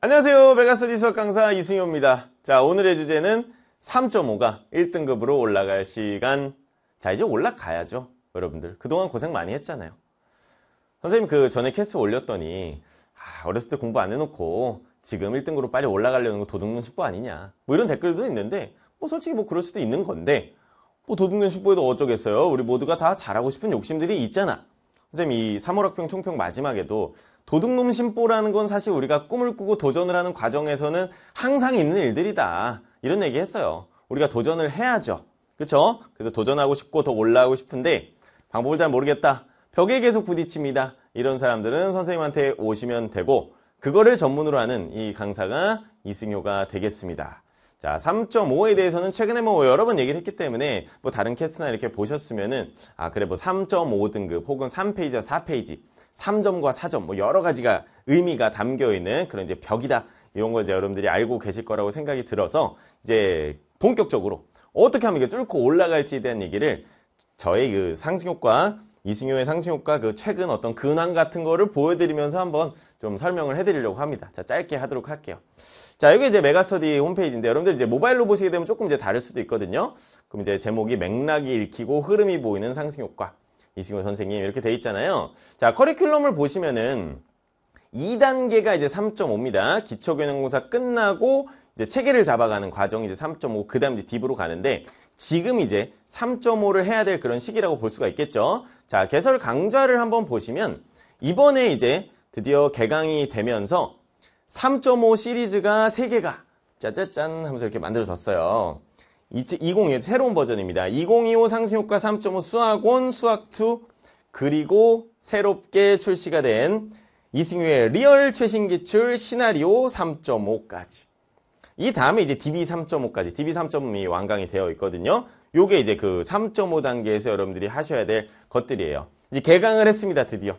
안녕하세요. 베가스디 수학 강사 이승효입니다. 자, 오늘의 주제는 3.5가 1등급으로 올라갈 시간. 자, 이제 올라가야죠. 여러분들. 그동안 고생 많이 했잖아요. 선생님 그 전에 캐스 올렸더니 아, 어렸을 때 공부 안 해놓고 지금 1등급으로 빨리 올라가려는 거 도둑놈 식보 아니냐. 뭐 이런 댓글도 있는데 뭐 솔직히 뭐 그럴 수도 있는 건데 뭐 도둑놈 식보에도 어쩌겠어요. 우리 모두가 다 잘하고 싶은 욕심들이 있잖아. 선생님 이 3월 학평 총평 마지막에도 도둑놈 심보라는 건 사실 우리가 꿈을 꾸고 도전을 하는 과정에서는 항상 있는 일들이다. 이런 얘기 했어요. 우리가 도전을 해야죠. 그쵸 그래서 도전하고 싶고 더 올라가고 싶은데 방법을 잘 모르겠다. 벽에 계속 부딪힙니다. 이런 사람들은 선생님한테 오시면 되고 그거를 전문으로 하는 이 강사가 이승효가 되겠습니다. 자, 3.5에 대해서는 최근에 뭐 여러 번 얘기를 했기 때문에 뭐 다른 캐스나 이렇게 보셨으면은 아, 그래 뭐 3.5등급 혹은 3페이지와 4페이지 3점과 4점 뭐 여러 가지가 의미가 담겨 있는 그런 이제 벽이다. 이런 걸 이제 여러분들이 알고 계실 거라고 생각이 들어서 이제 본격적으로 어떻게 하면 이게 뚫고 올라갈지에 대한 얘기를 저의 그 상승효과 이승효의 상승효과 그 최근 어떤 근황 같은 거를 보여드리면서 한번 좀 설명을 해드리려고 합니다. 자 짧게 하도록 할게요. 자 여기 이제 메가스터디 홈페이지인데 여러분들 이제 모바일로 보시게 되면 조금 이제 다를 수도 있거든요. 그럼 이제 제목이 맥락이 읽히고 흐름이 보이는 상승효과. 이승호 선생님 이렇게 돼 있잖아요. 자, 커리큘럼을 보시면은 2단계가 이제 3.5입니다. 기초교육공사 끝나고 이제 체계를 잡아가는 과정이 이제 3.5, 그 다음 이제 딥으로 가는데 지금 이제 3.5를 해야 될 그런 시기라고 볼 수가 있겠죠. 자, 개설 강좌를 한번 보시면 이번에 이제 드디어 개강이 되면서 3.5 시리즈가 3개가 짜짜짠 하면서 이렇게 만들어졌어요. 2020 새로운 버전입니다. 2025 상승효과 3.5 수학원 수학2 그리고 새롭게 출시가 된 이승유의 리얼 최신 기출 시나리오 3.5까지 이 다음에 이제 DB 3.5까지 DB 3.5이 완강이 되어 있거든요. 요게 이제 그 3.5 단계에서 여러분들이 하셔야 될 것들이에요. 이제 개강을 했습니다. 드디어.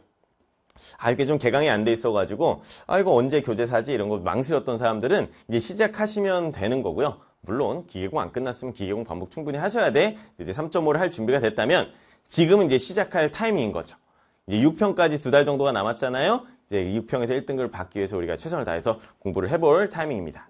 아 이게 좀 개강이 안 돼 있어가지고 아 이거 언제 교재 사지 이런 거 망설였던 사람들은 이제 시작하시면 되는 거고요. 물론 기계공 안 끝났으면 기계공 반복 충분히 하셔야 돼. 이제 3.5를 할 준비가 됐다면 지금은 이제 시작할 타이밍인 거죠. 이제 6평까지 두 달 정도가 남았잖아요. 이제 6평에서 1등급을 받기 위해서 우리가 최선을 다해서 공부를 해볼 타이밍입니다.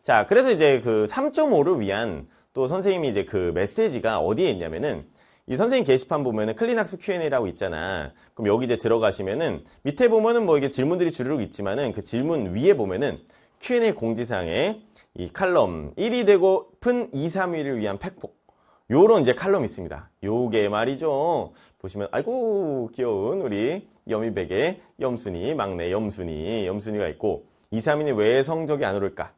자, 그래서 이제 그 3.5를 위한 또 선생님이 이제 그 메시지가 어디에 있냐면은 이 선생님 게시판 보면은 클리낙스 Q&A라고 있잖아. 그럼 여기 이제 들어가시면은 밑에 보면은 뭐 이게 질문들이 주르륵 있지만은 그 질문 위에 보면은 Q&A 공지사항에 이 칼럼 1위 되고픈 2, 3위를 위한 팩폭 요런 이제 칼럼이 있습니다. 요게 말이죠. 보시면 아이고 귀여운 우리 여미백의 염순이 막내 염순이 염순이가 있고 2, 3위는 왜 성적이 안 오를까?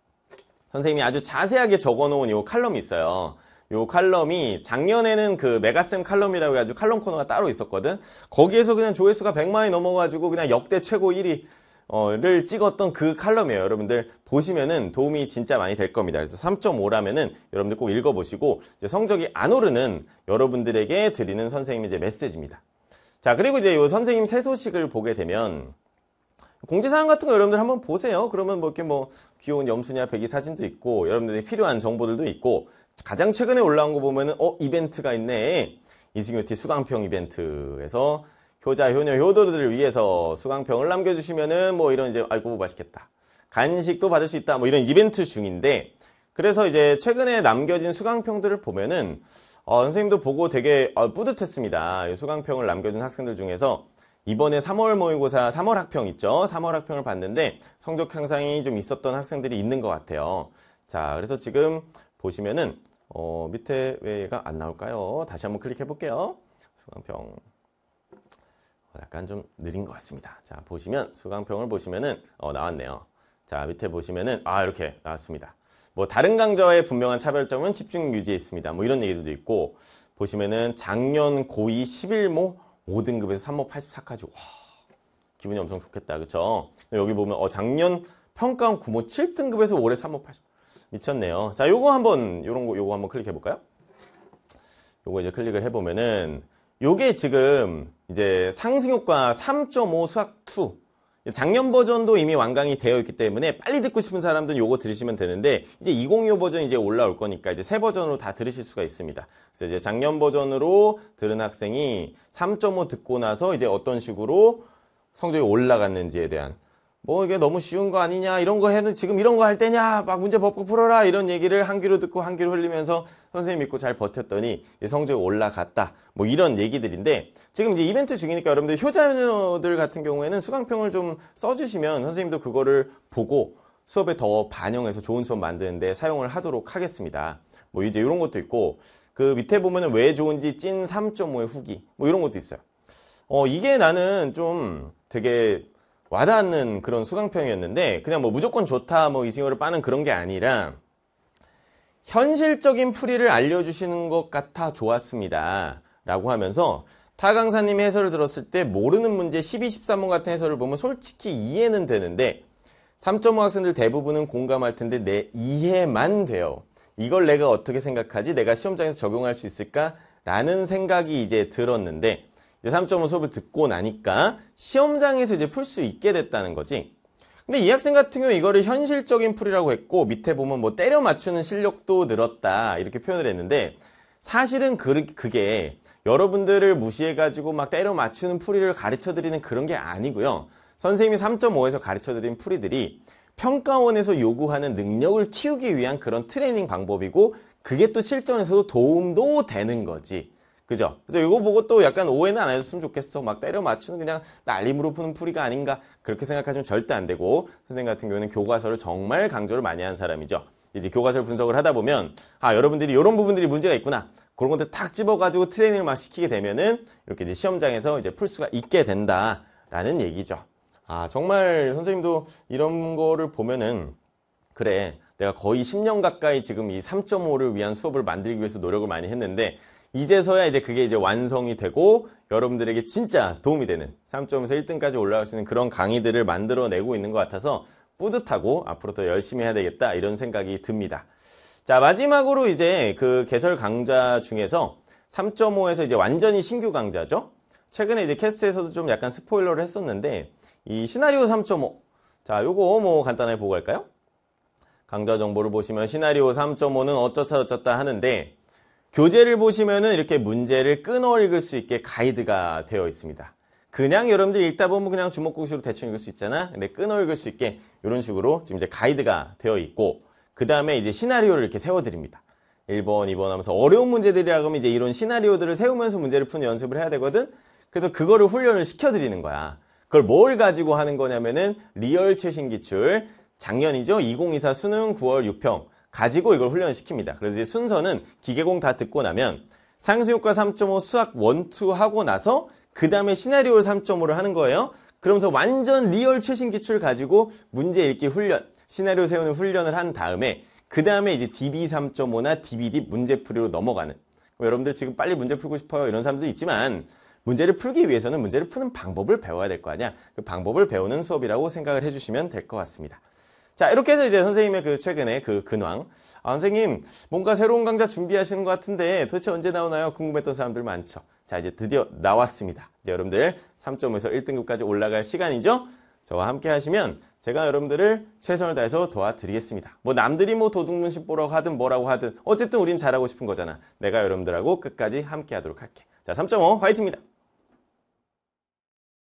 선생님이 아주 자세하게 적어놓은 요 칼럼이 있어요. 요 칼럼이 작년에는 그 메가쌤 칼럼이라고 해가지고 칼럼 코너가 따로 있었거든 거기에서 그냥 조회수가 100만이 넘어가지고 그냥 역대 최고 1위 어, 를 찍었던 그 칼럼이에요. 여러분들 보시면은 도움이 진짜 많이 될 겁니다. 그래서 3.5라면은 여러분들 꼭 읽어보시고 성적이 안 오르는 여러분들에게 드리는 선생님의 이제 메시지입니다. 자 그리고 이제 이 선생님 새 소식을 보게 되면 공지사항 같은 거 여러분들 한번 보세요. 그러면 뭐 이렇게 뭐 귀여운 염수냐 백이 사진도 있고 여러분들이 필요한 정보들도 있고 가장 최근에 올라온 거 보면은 어 이벤트가 있네 이승효티 수강평 이벤트에서 효자, 효녀, 효도들을 위해서 수강평을 남겨주시면은 뭐 이런 이제 아이고 맛있겠다. 간식도 받을 수 있다. 뭐 이런 이벤트 중인데 그래서 이제 최근에 남겨진 수강평들을 보면은 어, 선생님도 보고 되게 어, 뿌듯했습니다. 수강평을 남겨준 학생들 중에서 이번에 3월 모의고사 3월 학평 있죠. 3월 학평을 봤는데 성적 향상이 좀 있었던 학생들이 있는 것 같아요. 자, 그래서 지금 보시면은 어, 밑에 왜 얘가 안 나올까요? 다시 한번 클릭해 볼게요. 수강평. 어, 약간 좀 느린 것 같습니다. 자, 보시면 수강평을 보시면은 어, 나왔네요. 자, 밑에 보시면은 아, 이렇게 나왔습니다. 뭐 다른 강좌의 분명한 차별점은 집중 유지에 있습니다. 뭐 이런 얘기도 있고 보시면은 작년 고2 11모 5등급에서 3모 84까지 와. 기분이 엄청 좋겠다. 그렇죠? 여기 보면 어 작년 평가원 9모 7등급에서 올해 3모 80 미쳤네요. 자, 요거 한번 요런 거 요거 한번 클릭해 볼까요? 요거 이제 클릭을 해 보면은 요게 지금 이제 상승효과 3.5 수학2 작년 버전도 이미 완강이 되어 있기 때문에 빨리 듣고 싶은 사람들은 요거 들으시면 되는데 이제 206 버전 이제 올라올 거니까 이제 새 버전으로 다 들으실 수가 있습니다. 그래서 이제 작년 버전으로 들은 학생이 3.5 듣고 나서 이제 어떤 식으로 성적이 올라갔는지에 대한 뭐 이게 너무 쉬운 거 아니냐 이런 거 해는 지금 이런 거 할 때냐 막 문제 벗고 풀어라 이런 얘기를 한 귀로 듣고 한 귀로 흘리면서 선생님 믿고 잘 버텼더니 성적이 올라갔다 뭐 이런 얘기들인데 지금 이제 이벤트 중이니까 여러분들 효자녀들 같은 경우에는 수강평을 좀 써주시면 선생님도 그거를 보고 수업에 더 반영해서 좋은 수업 만드는데 사용을 하도록 하겠습니다 뭐 이제 이런 것도 있고 그 밑에 보면은 왜 좋은지 찐 3.5의 후기 뭐 이런 것도 있어요 어 이게 나는 좀 되게 와닿는 그런 수강평이었는데 그냥 뭐 무조건 좋다 뭐 이승열을 빠는 그런 게 아니라 현실적인 풀이를 알려주시는 것 같아 좋았습니다 라고 하면서 타 강사님의 해설을 들었을 때 모르는 문제 12, 13문 같은 해설을 보면 솔직히 이해는 되는데 3.5 학생들 대부분은 공감할 텐데 내 이해만 돼요 이걸 내가 어떻게 생각하지 내가 시험장에서 적용할 수 있을까 라는 생각이 이제 들었는데 이제 3.5 수업을 듣고 나니까 시험장에서 이제 풀 수 있게 됐다는 거지. 근데 이 학생 같은 경우 이거를 현실적인 풀이라고 했고 밑에 보면 뭐 때려 맞추는 실력도 늘었다 이렇게 표현을 했는데 사실은 그, 그게 여러분들을 무시해가지고 막 때려 맞추는 풀이를 가르쳐드리는 그런 게 아니고요. 선생님이 3.5에서 가르쳐드린 풀이들이 평가원에서 요구하는 능력을 키우기 위한 그런 트레이닝 방법이고 그게 또 실전에서도 도움도 되는 거지. 그죠? 그래서 이거 보고 또 약간 오해는 안 해줬으면 좋겠어. 막 때려 맞추는 그냥 날림으로 푸는 풀이가 아닌가 그렇게 생각하시면 절대 안 되고 선생님 같은 경우는 교과서를 정말 강조를 많이 한 사람이죠. 이제 교과서를 분석을 하다 보면 아 여러분들이 이런 부분들이 문제가 있구나 그런 것들 탁 집어가지고 트레이닝을 막 시키게 되면은 이렇게 이제 시험장에서 이제 풀 수가 있게 된다라는 얘기죠. 아 정말 선생님도 이런 거를 보면은 그래 내가 거의 10년 가까이 지금 이 3.5를 위한 수업을 만들기 위해서 노력을 많이 했는데 이제서야 이제 그게 이제 완성이 되고 여러분들에게 진짜 도움이 되는 3점에서 1등까지 올라갈 수 있는 그런 강의들을 만들어내고 있는 것 같아서 뿌듯하고 앞으로 더 열심히 해야 되겠다 이런 생각이 듭니다. 자 마지막으로 이제 그 개설 강좌 중에서 3.5에서 이제 완전히 신규 강좌죠. 최근에 이제 캐스트에서도 좀 약간 스포일러를 했었는데 이 시나리오 3.5자 요거 뭐 간단하게 보고 갈까요? 강좌 정보를 보시면 시나리오 3.5는 어쩌다 어쩌다 하는데 교재를 보시면은 이렇게 문제를 끊어 읽을 수 있게 가이드가 되어 있습니다. 그냥 여러분들 읽다 보면 그냥 주먹구구시로 대충 읽을 수 있잖아. 근데 끊어 읽을 수 있게 이런 식으로 지금 이제 가이드가 되어 있고 그 다음에 이제 시나리오를 이렇게 세워드립니다. 1번, 2번 하면서 어려운 문제들이라고 하면 이제 이런 시나리오들을 세우면서 문제를 푸는 연습을 해야 되거든. 그래서 그거를 훈련을 시켜드리는 거야. 그걸 뭘 가지고 하는 거냐면은 리얼 최신 기출 작년이죠. 2024 수능 9월 6평 가지고 이걸 훈련시킵니다. 그래서 이제 순서는 기계공 다 듣고 나면 상승효과3.5 수학 1, 2 하고 나서 그 다음에 시나리오 3.5를 하는 거예요. 그러면서 완전 리얼 최신 기출 가지고 문제 읽기 훈련, 시나리오 세우는 훈련을 한 다음에 그 다음에 이제 DB 3.5나 DBD 문제풀이로 넘어가는 여러분들 지금 빨리 문제 풀고 싶어요 이런 사람도 있지만 문제를 풀기 위해서는 문제를 푸는 방법을 배워야 될 거 아니야 그 방법을 배우는 수업이라고 생각을 해주시면 될 것 같습니다 자 이렇게 해서 이제 선생님의 그 최근에 그 근황 아, 선생님 뭔가 새로운 강좌 준비하시는 것 같은데 도대체 언제 나오나요? 궁금했던 사람들 많죠 자 이제 드디어 나왔습니다 이제 여러분들 3점에서 1등급까지 올라갈 시간이죠 저와 함께 하시면 제가 여러분들을 최선을 다해서 도와드리겠습니다. 뭐 남들이 뭐 도둑눈심 보라고 하든 뭐라고 하든 어쨌든 우린 잘하고 싶은 거잖아. 내가 여러분들하고 끝까지 함께 하도록 할게. 자, 3.5 화이트입니다.